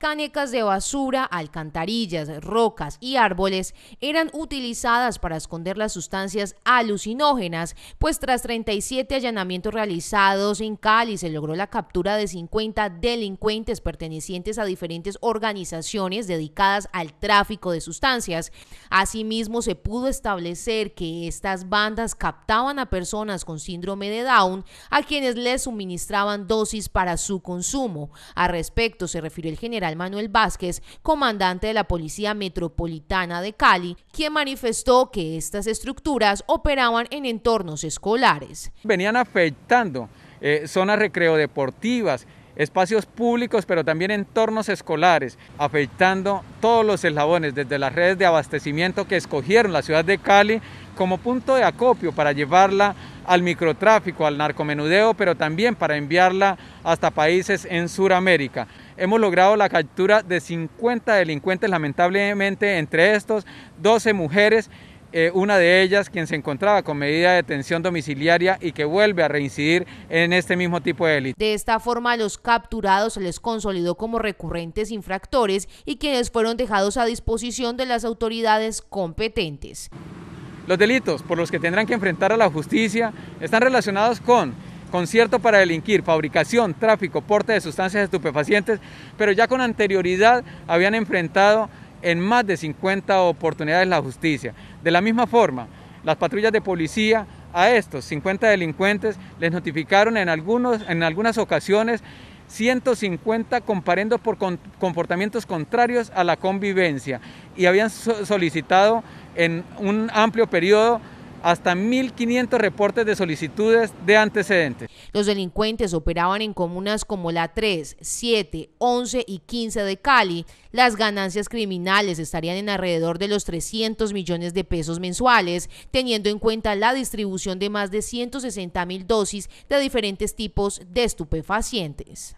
canecas de basura, alcantarillas, rocas y árboles eran utilizadas para esconder las sustancias alucinógenas, pues tras 37 allanamientos realizados en Cali se logró la captura de 50 delincuentes pertenecientes a diferentes organizaciones dedicadas al tráfico de sustancias. Asimismo, se pudo establecer que estas bandas captaban a personas con síndrome de Down a quienes les suministraban dosis para su consumo. A respecto se refirió el general Manuel Vázquez, comandante de la Policía Metropolitana de Cali, quien manifestó que estas estructuras operaban en entornos escolares. Venían afectando eh, zonas recreo deportivas, espacios públicos, pero también entornos escolares, afectando todos los eslabones, desde las redes de abastecimiento que escogieron la ciudad de Cali como punto de acopio para llevarla al microtráfico, al narcomenudeo, pero también para enviarla hasta países en Sudamérica. Hemos logrado la captura de 50 delincuentes, lamentablemente entre estos 12 mujeres eh, una de ellas quien se encontraba con medida de detención domiciliaria y que vuelve a reincidir en este mismo tipo de delito. De esta forma, los capturados se les consolidó como recurrentes infractores y quienes fueron dejados a disposición de las autoridades competentes. Los delitos por los que tendrán que enfrentar a la justicia están relacionados con concierto para delinquir, fabricación, tráfico, porte de sustancias estupefacientes, pero ya con anterioridad habían enfrentado en más de 50 oportunidades la justicia. De la misma forma, las patrullas de policía a estos 50 delincuentes les notificaron en, algunos, en algunas ocasiones 150 comparendos por comportamientos contrarios a la convivencia y habían solicitado en un amplio periodo hasta 1.500 reportes de solicitudes de antecedentes. Los delincuentes operaban en comunas como la 3, 7, 11 y 15 de Cali. Las ganancias criminales estarían en alrededor de los 300 millones de pesos mensuales, teniendo en cuenta la distribución de más de 160 mil dosis de diferentes tipos de estupefacientes.